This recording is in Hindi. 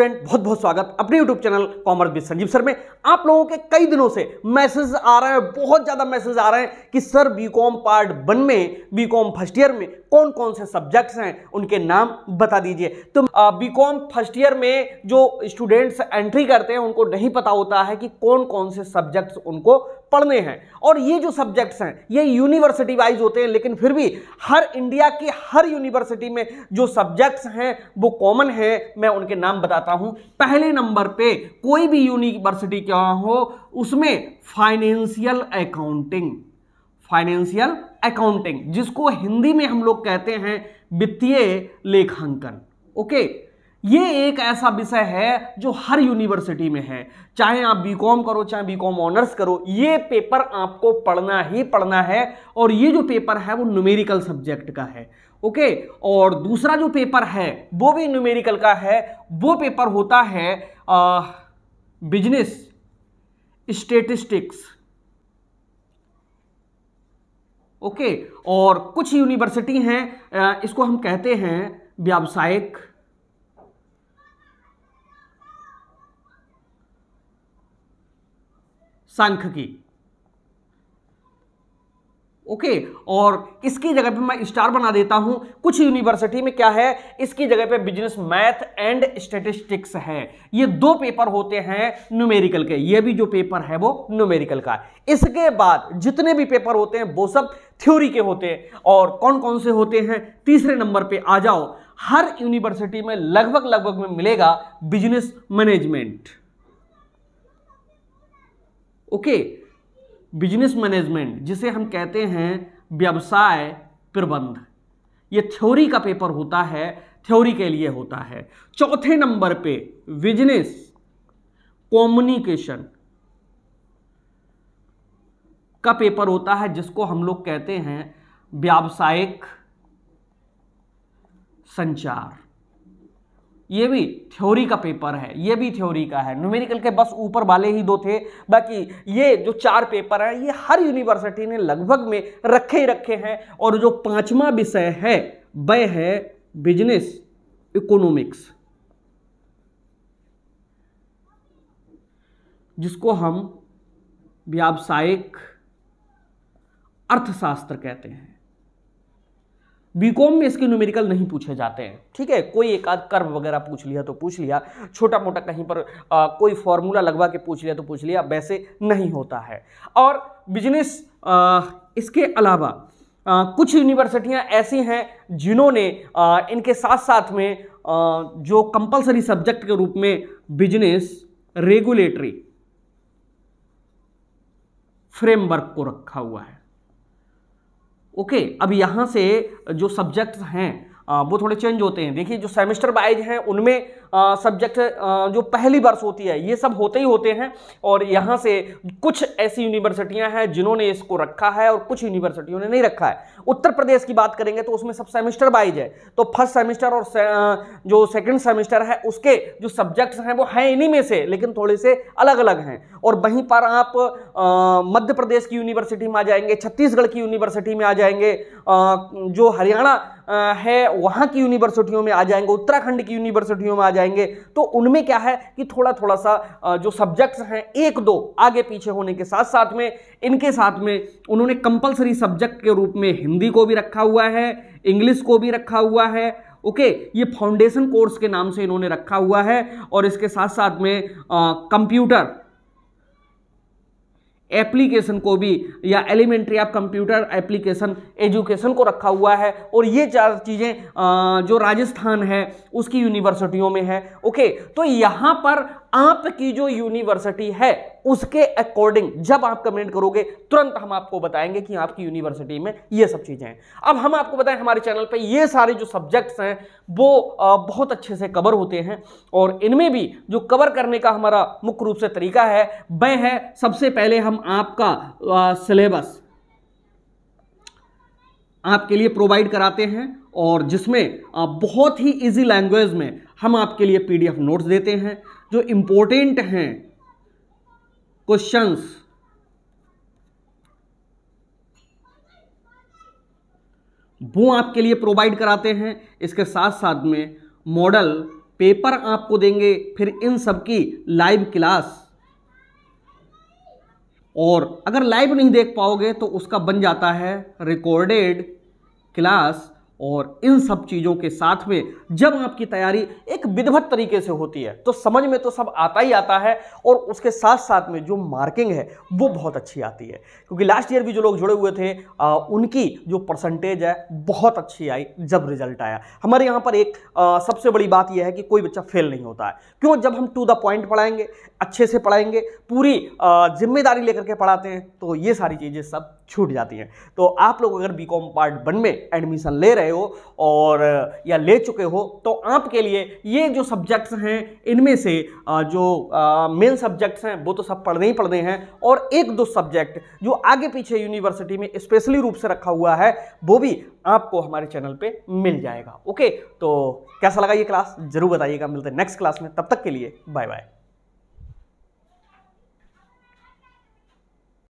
स्टूडेंट बहुत बहुत स्वागत अपने YouTube channel commerce with Sanjeev sir में आप लोगों के कई दिनों से मैसेज आ रहे हैं बहुत ज़्यादा मैसेज आ रहे हैं कि सर बीकॉम पार्ट वन में बीकॉम फर्स्ट ईयर में कौन कौन से सब्जेक्ट्स हैं उनके नाम बता दीजिए तो बीकॉम फर्स्ट ईयर में जो स्टूडेंट्स एंट्री करते हैं उनको नहीं पता होता है कि कौन कौन से सब्जेक्ट्स उनको पढ़ने हैं और ये जो सब्जेक्ट्स हैं ये यूनिवर्सिटी वाइज होते हैं लेकिन फिर भी हर इंडिया की हर यूनिवर्सिटी में जो सब्जेक्ट्स हैं वो कॉमन है मैं उनके नाम बताता बताता हूं पहले नंबर पे कोई भी यूनिवर्सिटी क्या हो उसमें फाइनेंशियल अकाउंटिंग फाइनेंशियल अकाउंटिंग जिसको हिंदी में हम लोग कहते हैं वित्तीय लेखांकन ओके ये एक ऐसा विषय है जो हर यूनिवर्सिटी में है चाहे आप बीकॉम करो चाहे बीकॉम ऑनर्स करो ये पेपर आपको पढ़ना ही पढ़ना है और ये जो पेपर है वो न्यूमेरिकल सब्जेक्ट का है ओके और दूसरा जो पेपर है वो भी न्यूमेरिकल का है वो पेपर होता है बिजनेस स्टेटिस्टिक्स ओके और कुछ यूनिवर्सिटी हैं इसको हम कहते हैं व्यावसायिक सांख्य की ओके okay, और इसकी जगह पे मैं स्टार बना देता हूं कुछ यूनिवर्सिटी में क्या है इसकी जगह पे बिजनेस मैथ एंड स्टेटिस्टिक्स है ये दो पेपर होते हैं न्यूमेरिकल के ये भी जो पेपर है वो न्यूमेरिकल का इसके बाद जितने भी पेपर होते हैं वो सब थ्योरी के होते हैं और कौन कौन से होते हैं तीसरे नंबर पर आ जाओ हर यूनिवर्सिटी में लगभग लगभग में मिलेगा business management okay business management जिसे हम कहते हैं व्यवसाय प्रबंध ये थ्योरी का पेपर होता है थ्योरी के लिए होता है चौथे नंबर पे बिजनेस कम्युनिकेशन का पेपर होता है जिसको हम लोग कहते हैं व्यावसायिक संचार ये भी थ्योरी का पेपर है ये भी थ्योरी का है न्यूमेरिकल के बस ऊपर वाले ही दो थे बाकी ये जो चार पेपर हैं ये हर यूनिवर्सिटी ने लगभग में रखे ही रखे हैं और जो पांचवा विषय है वह है बिजनेस इकोनॉमिक्स जिसको हम व्यावसायिक अर्थशास्त्र कहते हैं बीकॉम में इसके न्यूमेरिकल नहीं पूछे जाते हैं ठीक है कोई एक आध कर्व वगैरह पूछ लिया तो पूछ लिया छोटा मोटा कहीं पर आ, कोई फॉर्मूला लगवा के पूछ लिया तो पूछ लिया वैसे नहीं होता है और बिजनेस इसके अलावा आ, कुछ यूनिवर्सिटियां ऐसी हैं जिन्होंने इनके साथ साथ में आ, जो कंपलसरी सब्जेक्ट के रूप में बिजनेस रेगुलेटरी फ्रेमवर्क को रखा हुआ है ओके अब यहाँ से जो सब्जेक्ट्स हैं वो थोड़े चेंज होते हैं देखिए जो सेमेस्टर वाइज हैं उनमें सब्जेक्ट जो पहली वर्ष होती है ये सब होते ही होते हैं और यहाँ से कुछ ऐसी यूनिवर्सिटियाँ हैं जिन्होंने इसको रखा है और कुछ यूनिवर्सिटियों ने नहीं रखा है उत्तर प्रदेश की बात करेंगे तो उसमें सब सेमेस्टर वाइज है तो फर्स्ट सेमेस्टर और से, जो सेकेंड सेमेस्टर है उसके जो सब्जेक्ट्स हैं वो हैं इन्हीं में से लेकिन थोड़े से अलग अलग हैं और वहीं पर आप मध्य प्रदेश की यूनिवर्सिटी में आ जाएंगे छत्तीसगढ़ की यूनिवर्सिटी में आ जाएंगे जो हरियाणा है वहाँ की यूनिवर्सिटियों में आ जाएंगे उत्तराखंड की यूनिवर्सिटियों में आ जाएंगे तो उनमें क्या है कि थोड़ा थोड़ा सा जो सब्जेक्ट्स हैं एक दो आगे पीछे होने के साथ साथ में इनके साथ में उन्होंने कंपलसरी सब्जेक्ट के रूप में हिंदी को भी रखा हुआ है इंग्लिश को भी रखा हुआ है ओके okay, ये फाउंडेशन कोर्स के नाम से इन्होंने रखा हुआ है और इसके साथ साथ में कंप्यूटर एप्लीकेशन को भी या elementary of computer application education को रखा हुआ है और ये चार चीज़ें जो राजस्थान है उसकी यूनिवर्सिटियों में है ओके तो यहाँ पर आपकी जो यूनिवर्सिटी है उसके अकॉर्डिंग जब आप कमेंट करोगे तुरंत हम आपको बताएंगे कि आपकी यूनिवर्सिटी में ये सब चीज़ें हैं अब हम आपको बताएं हमारे चैनल पे ये सारे जो सब्जेक्ट्स हैं वो बहुत अच्छे से कवर होते हैं और इनमें भी जो कवर करने का हमारा मुख्य रूप से तरीका है वह है सबसे पहले हम आपका सिलेबस आपके लिए प्रोवाइड कराते हैं और जिसमें बहुत ही इजी लैंग्वेज में हम आपके लिए पीडीएफ नोट्स देते हैं जो इम्पोर्टेंट हैं क्वेश्चंस वो आपके लिए प्रोवाइड कराते हैं इसके साथ साथ में मॉडल पेपर आपको देंगे फिर इन सब की लाइव क्लास और अगर लाइव नहीं देख पाओगे तो उसका बन जाता है रिकॉर्डेड क्लास और इन सब चीज़ों के साथ में जब आपकी तैयारी एक विधिवत तरीके से होती है तो समझ में तो सब आता ही आता है और उसके साथ साथ में जो मार्किंग है वो बहुत अच्छी आती है क्योंकि लास्ट ईयर भी जो लोग जुड़े हुए थे आ, उनकी जो परसेंटेज है बहुत अच्छी आई जब रिजल्ट आया हमारे यहाँ पर एक आ, सबसे बड़ी बात यह है कि कोई बच्चा फेल नहीं होता है क्यों जब हम टू द पॉइंट पढ़ाएंगे अच्छे से पढ़ाएंगे पूरी जिम्मेदारी लेकर के पढ़ाते हैं तो ये सारी चीज़ें सब छूट जाती हैं तो आप लोग अगर बी पार्ट वन में एडमिशन ले रहे रहे हो और या ले चुके हो तो आपके लिए ये जो सब्जेक्ट्स हैं इनमें से जो मेन सब्जेक्ट्स हैं वो तो सब पढ़ने ही पढ़ने हैं और एक दो सब्जेक्ट जो आगे पीछे यूनिवर्सिटी में स्पेशली रूप से रखा हुआ है वो भी आपको हमारे चैनल पर मिल जाएगा ओके तो कैसा लगा ये क्लास जरूर बताइएगा मिलते हैं नेक्स्ट क्लास में तब तक के लिए बाय बाय